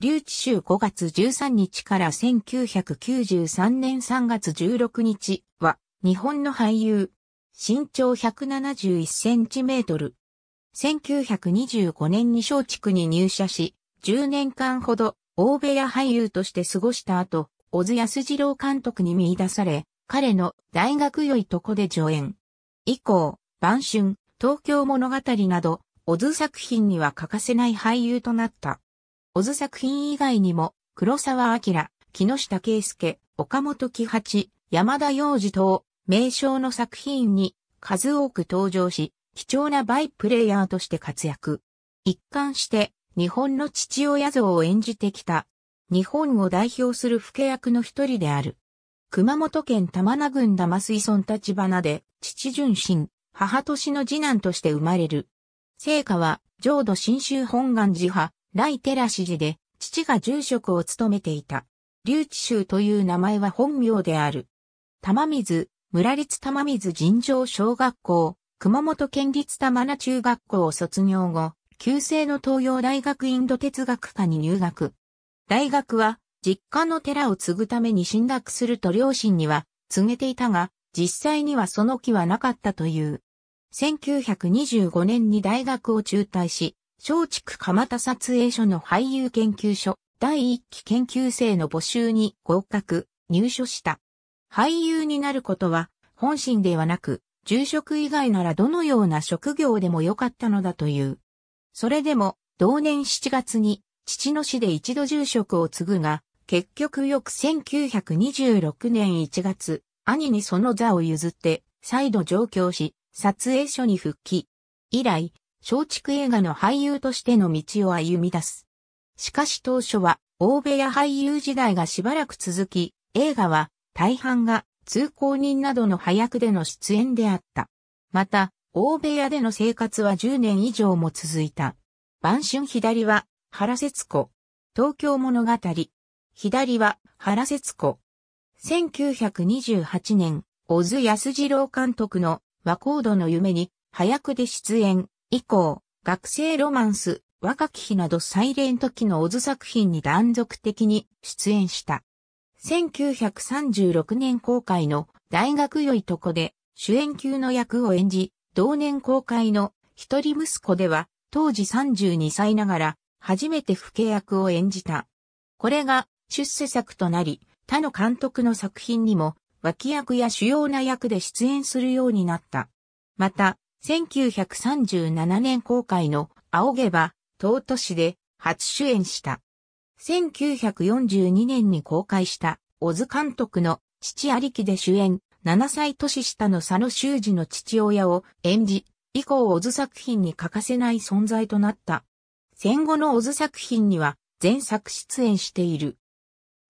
留置州5月13日から1993年3月16日は、日本の俳優。身長171センチメートル。1925年に松竹に入社し、10年間ほど、大部屋俳優として過ごした後、小津安二郎監督に見出され、彼の大学良いとこで助演。以降、晩春、東京物語など、小津作品には欠かせない俳優となった。小津作品以外にも、黒沢明、木下圭介、岡本喜八、山田洋次等、名称の作品に数多く登場し、貴重なバイプレイヤーとして活躍。一貫して日本の父親像を演じてきた。日本を代表する父け役の一人である。熊本県玉名郡玉水村立花で、父純真、母年の次男として生まれる。聖火は、浄土真宗本願寺派、来寺市寺で、父が住職を務めていた。留置州という名前は本名である。玉水、村立玉水尋常小学校、熊本県立玉名中学校を卒業後、旧制の東洋大学インド哲学科に入学。大学は、実家の寺を継ぐために進学すると両親には告げていたが、実際にはその気はなかったという。1925年に大学を中退し、松竹蒲田撮影所の俳優研究所第1期研究生の募集に合格、入所した。俳優になることは本心ではなく、住職以外ならどのような職業でもよかったのだという。それでも、同年7月に、父の死で一度住職を継ぐが、結局翌1926年1月、兄にその座を譲って、再度上京し、撮影所に復帰。以来、松竹映画の俳優としての道を歩み出す。しかし当初は、大部屋俳優時代がしばらく続き、映画は、大半が、通行人などの早くでの出演であった。また、大部屋での生活は10年以上も続いた。晩春左は、原節子。東京物語。左は、原節子。1928年、小津安二郎監督の和光度の夢に、早くで出演、以降、学生ロマンス、若き日などサイレント期のオズ作品に断続的に出演した。1936年公開の大学良いとこで主演級の役を演じ、同年公開の一人息子では当時32歳ながら初めて不契役を演じた。これが出世作となり、他の監督の作品にも脇役や主要な役で出演するようになった。また、1937年公開の青毛ば、尊都市で初主演した。1942年に公開した、小津監督の父ありきで主演、7歳年下の佐野修二の父親を演じ、以降小津作品に欠かせない存在となった。戦後の小津作品には全作出演している。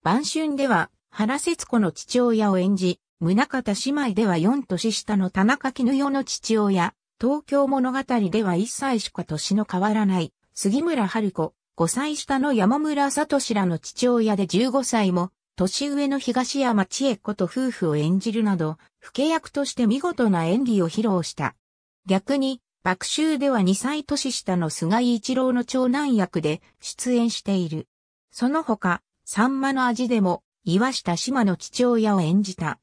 晩春では原節子の父親を演じ、宗方姉妹では4年下の田中絹代の父親、東京物語では1歳しか年の変わらない、杉村春子、5歳下の山村聡らの父親で15歳も、年上の東山千恵子と夫婦を演じるなど、不け役として見事な演技を披露した。逆に、爆臭では2歳年下の菅井一郎の長男役で出演している。その他、サンマの味でも、岩下島の父親を演じた。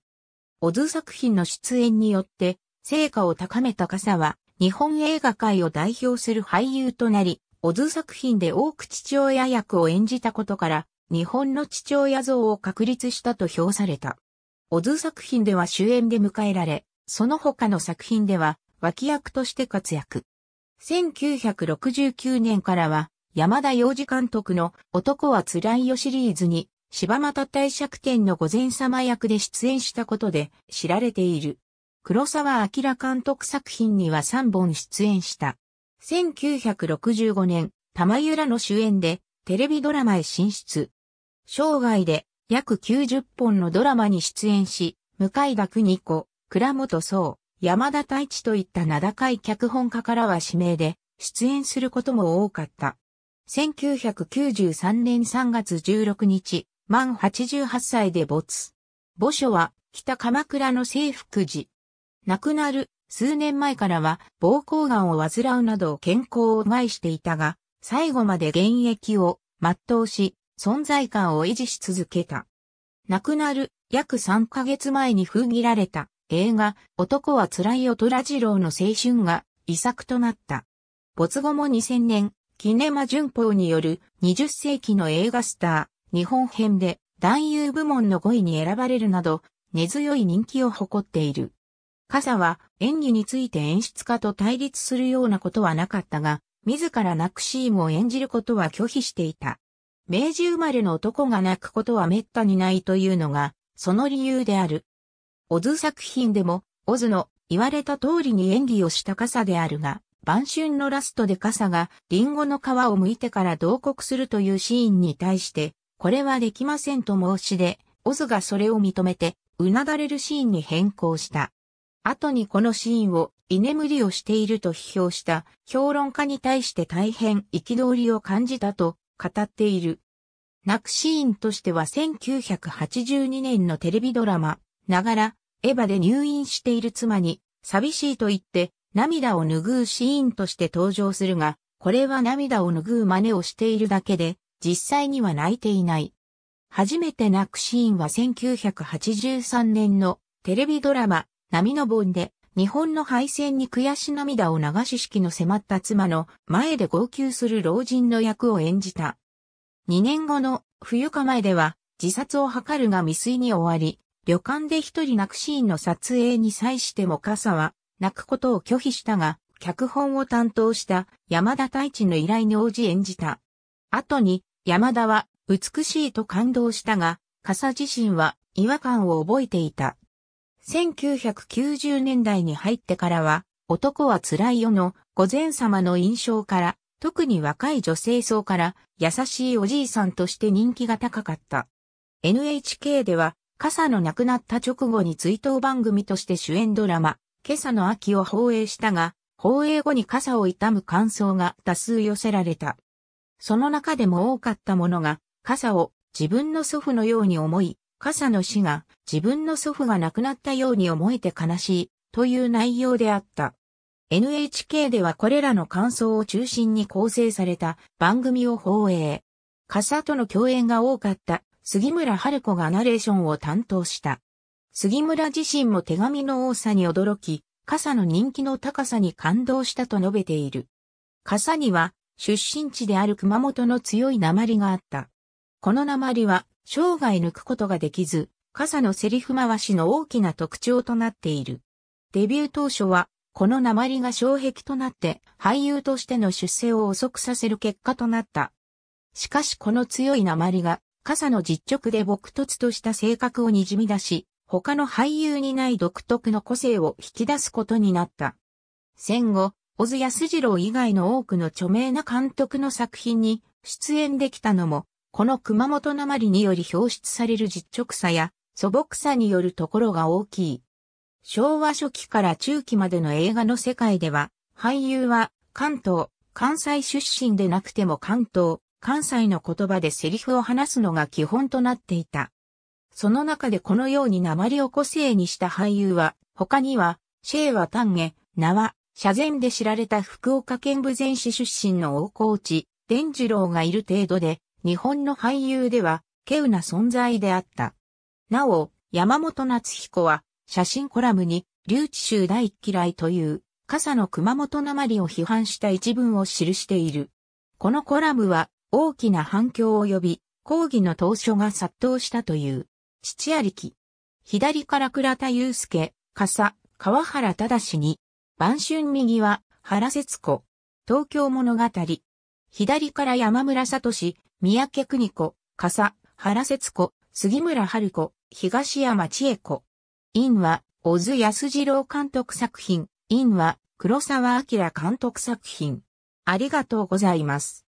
オズ作品の出演によって、成果を高めた笠は、日本映画界を代表する俳優となり、オズ作品で多く父親役を演じたことから、日本の父親像を確立したと評された。オズ作品では主演で迎えられ、その他の作品では脇役として活躍。1969年からは山田洋次監督の男は辛いよシリーズに柴又帝釈天の御前様役で出演したことで知られている。黒沢明監督作品には3本出演した。1965年、玉浦の主演でテレビドラマへ進出。生涯で約90本のドラマに出演し、向井学二子、倉本壮、山田太一といった名高い脚本家からは指名で出演することも多かった。1993年3月16日、満88歳で没。墓所は北鎌倉の征服寺。亡くなる数年前からは膀胱癌を患うなど健康を害していたが、最後まで現役を全うし、存在感を維持し続けた。亡くなる約3ヶ月前に封切られた映画男は辛いよ虎次郎の青春が遺作となった。没後も2000年、キネマ旬報による20世紀の映画スター日本編で男優部門の5位に選ばれるなど根強い人気を誇っている。傘は演技について演出家と対立するようなことはなかったが、自ら泣くシーンを演じることは拒否していた。明治生まれの男が泣くことは滅多にないというのが、その理由である。オズ作品でも、オズの言われた通りに演技をした傘であるが、晩春のラストで傘がリンゴの皮を剥いてから同国するというシーンに対して、これはできませんと申し出、オズがそれを認めて、うなだれるシーンに変更した。後にこのシーンを居眠りをしていると批評した評論家に対して大変憤りを感じたと語っている。泣くシーンとしては1982年のテレビドラマ、ながら、エヴァで入院している妻に、寂しいと言って涙を拭うシーンとして登場するが、これは涙を拭う真似をしているだけで、実際には泣いていない。初めて泣くシーンは1983年のテレビドラマ波の盆で、日本の敗戦に悔し涙を流し式の迫った妻の前で号泣する老人の役を演じた。2年後の冬か前では自殺を図るが未遂に終わり、旅館で一人泣くシーンの撮影に際しても傘は泣くことを拒否したが、脚本を担当した山田太一の依頼に応じ演じた。後に山田は美しいと感動したが、傘自身は違和感を覚えていた。1990年代に入ってからは、男は辛いよの、御前様の印象から、特に若い女性層から、優しいおじいさんとして人気が高かった。NHK では、傘の亡くなった直後に追悼番組として主演ドラマ、今朝の秋を放映したが、放映後に傘を痛む感想が多数寄せられた。その中でも多かったものが、傘を自分の祖父のように思い、傘の死が自分の祖父が亡くなったように思えて悲しいという内容であった。NHK ではこれらの感想を中心に構成された番組を放映。傘との共演が多かった杉村春子がナレーションを担当した。杉村自身も手紙の多さに驚き、傘の人気の高さに感動したと述べている。傘には出身地である熊本の強い鉛があった。この鉛は生涯抜くことができず、傘のセリフ回しの大きな特徴となっている。デビュー当初は、この鉛が障壁となって俳優としての出世を遅くさせる結果となった。しかしこの強い鉛が、傘の実直で撲突とした性格を滲み出し、他の俳優にない独特の個性を引き出すことになった。戦後、小津安二郎以外の多くの著名な監督の作品に出演できたのも、この熊本なまりにより表出される実直さや素朴さによるところが大きい。昭和初期から中期までの映画の世界では、俳優は関東、関西出身でなくても関東、関西の言葉でセリフを話すのが基本となっていた。その中でこのように鉛を個性にした俳優は、他には、シェーは丹下、名は、社前で知られた福岡県豊前市出身の大河内、伝次郎がいる程度で、日本の俳優では、稀有な存在であった。なお、山本夏彦は、写真コラムに、留置州大嫌いという、傘の熊本りを批判した一文を記している。このコラムは、大きな反響を呼び、抗議の投書が殺到したという、父ありき。左から倉田祐介、笠、川原正に、晩春右は、原節子、東京物語、左から山村聡、三宅邦子、笠、原節子、杉村春子、東山千恵子。院は、小津安二郎監督作品。院は、黒沢明監督作品。ありがとうございます。